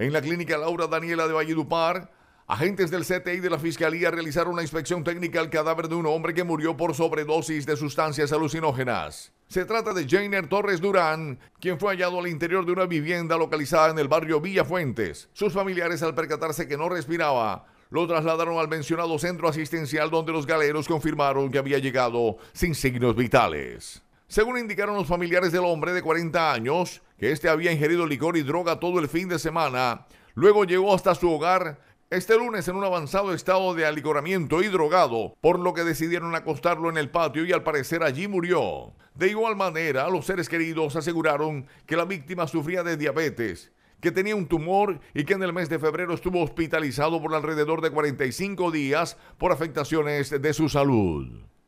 En la clínica Laura Daniela de Valledupar, agentes del CTI de la Fiscalía realizaron una inspección técnica al cadáver de un hombre que murió por sobredosis de sustancias alucinógenas. Se trata de Jainer Torres Durán, quien fue hallado al interior de una vivienda localizada en el barrio Villafuentes. Sus familiares, al percatarse que no respiraba, lo trasladaron al mencionado centro asistencial donde los galeros confirmaron que había llegado sin signos vitales. Según indicaron los familiares del hombre de 40 años, que este había ingerido licor y droga todo el fin de semana, luego llegó hasta su hogar este lunes en un avanzado estado de alicoramiento y drogado, por lo que decidieron acostarlo en el patio y al parecer allí murió. De igual manera, los seres queridos aseguraron que la víctima sufría de diabetes, que tenía un tumor y que en el mes de febrero estuvo hospitalizado por alrededor de 45 días por afectaciones de su salud.